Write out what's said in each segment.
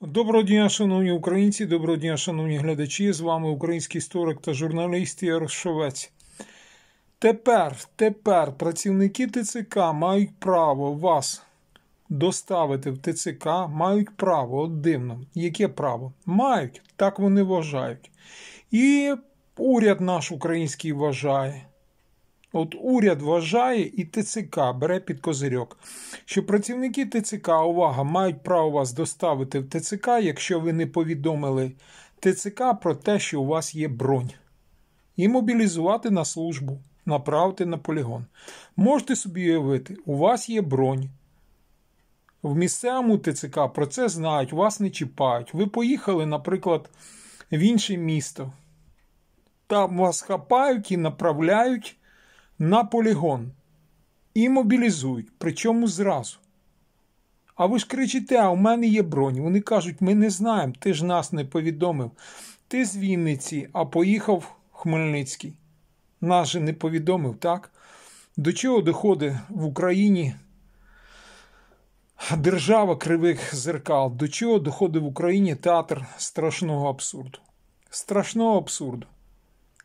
Доброго дня, шановні українці, доброго дня, шановні глядачі. З вами український історик та журналіст Ярошовець. Тепер, тепер працівники ТЦК мають право вас доставити в ТЦК, мають право от дивно. Яке право? Мають, так вони вважають. І уряд наш український вважає. От уряд вважає і ТЦК бере під козирьок, що працівники ТЦК увага мають право вас доставити в ТЦК, якщо ви не повідомили ТЦК про те, що у вас є бронь, і мобілізувати на службу, направити на полігон. Можете собі уявити, у вас є бронь. В місцевому ТЦК про це знають, вас не чіпають. Ви поїхали, наприклад, в інше місто. Там вас хапають і направляють на полігон і мобілізують, причому зразу. А ви ж кричите, а у мене є бронь. Вони кажуть, ми не знаємо, ти ж нас не повідомив. Ти з Вінниці, а поїхав Хмельницький. Нас же не повідомив, так? До чого доходить в Україні держава кривих зеркал? До чого доходить в Україні театр страшного абсурду? Страшного абсурду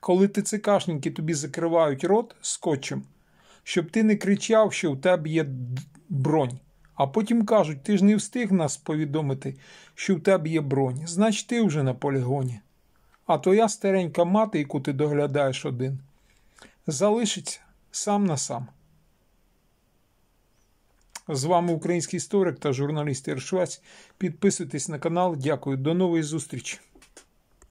коли ти ТЦКшники тобі закривають рот скотчем, щоб ти не кричав, що в тебе є бронь. А потім кажуть, ти ж не встиг нас повідомити, що в тебе є бронь, значить ти вже на полігоні. А твоя старенька мати, яку ти доглядаєш один, залишиться сам на сам. З вами український історик та журналіст Іршвець. Підписуйтесь на канал. Дякую. До нової зустрічі!